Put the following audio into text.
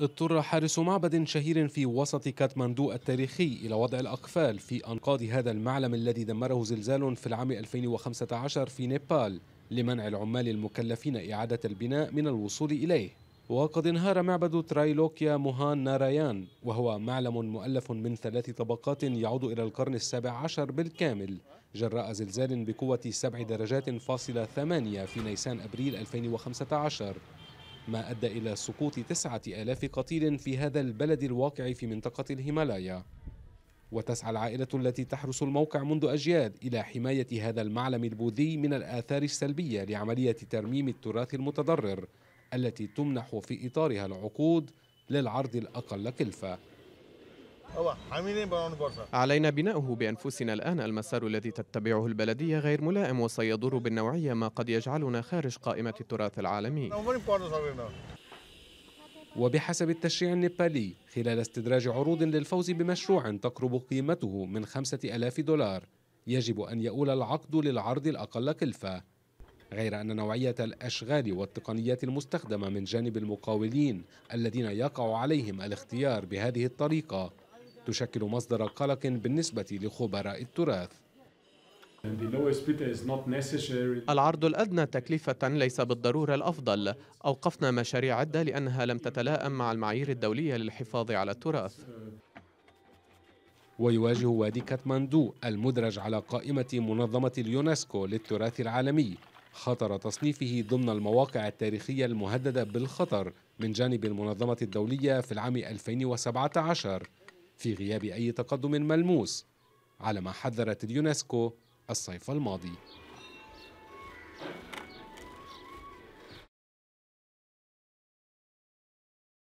اضطر حارس معبد شهير في وسط كاتماندو التاريخي إلى وضع الأقفال في أنقاض هذا المعلم الذي دمره زلزال في العام 2015 في نيبال لمنع العمال المكلفين إعادة البناء من الوصول إليه وقد انهار معبد ترايلوكيا موهان نارايان وهو معلم مؤلف من ثلاث طبقات يعود إلى القرن السابع عشر بالكامل جراء زلزال بقوة سبع درجات فاصلة ثمانية في نيسان أبريل 2015 ما أدى إلى سقوط تسعة آلاف قتيل في هذا البلد الواقع في منطقة الهيمالايا وتسعى العائلة التي تحرس الموقع منذ أجيال إلى حماية هذا المعلم البوذي من الآثار السلبية لعملية ترميم التراث المتضرر التي تمنح في إطارها العقود للعرض الأقل كلفة علينا بناؤه بأنفسنا الآن المسار الذي تتبعه البلدية غير ملائم وسيضر بالنوعية ما قد يجعلنا خارج قائمة التراث العالمي نعم، وبحسب التشريع النيبالي خلال استدراج عروض للفوز بمشروع تقرب قيمته من 5000 دولار يجب أن يؤول العقد للعرض الأقل كلفة غير أن نوعية الأشغال والتقنيات المستخدمة من جانب المقاولين الذين يقع عليهم الاختيار بهذه الطريقة تشكل مصدر قلق بالنسبة لخبراء التراث العرض الأدنى تكلفة ليس بالضرورة الأفضل أوقفنا مشاريع عدة لأنها لم تتلائم مع المعايير الدولية للحفاظ على التراث ويواجه وادي كاتماندو المدرج على قائمة منظمة اليونسكو للتراث العالمي خطر تصنيفه ضمن المواقع التاريخية المهددة بالخطر من جانب المنظمة الدولية في العام 2017 في غياب أي تقدم ملموس على ما حذرت اليونسكو الصيف الماضي